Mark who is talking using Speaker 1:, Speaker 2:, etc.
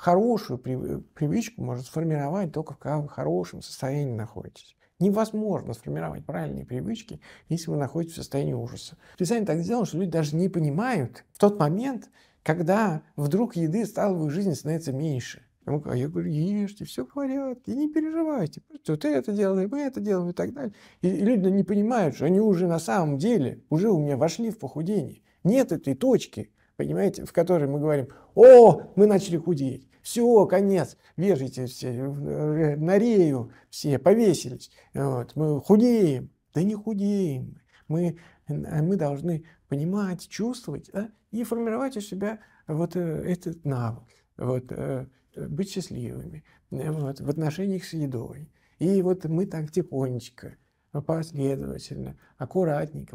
Speaker 1: Хорошую привычку можно сформировать только когда вы в хорошем состоянии находитесь. Невозможно сформировать правильные привычки, если вы находитесь в состоянии ужаса. Специально так сделано, что люди даже не понимают в тот момент, когда вдруг еды стало в их жизни становится меньше. А я говорю, ешьте, все в порядке, не переживайте. вот ты это делаешь, мы это делаем и так далее. И, и люди не понимают, что они уже на самом деле, уже у меня вошли в похудение. Нет этой точки, понимаете, в которой мы говорим, о, мы начали худеть, все, конец, вяжите все, э, на рею все, повесились, вот, мы худеем, да не худеем, мы, мы э, должны понимать, чувствовать да, и формировать у себя вот э, этот навык, вот, быть счастливыми вот, в отношениях с едой. И вот мы так тихонечко, последовательно, аккуратненько,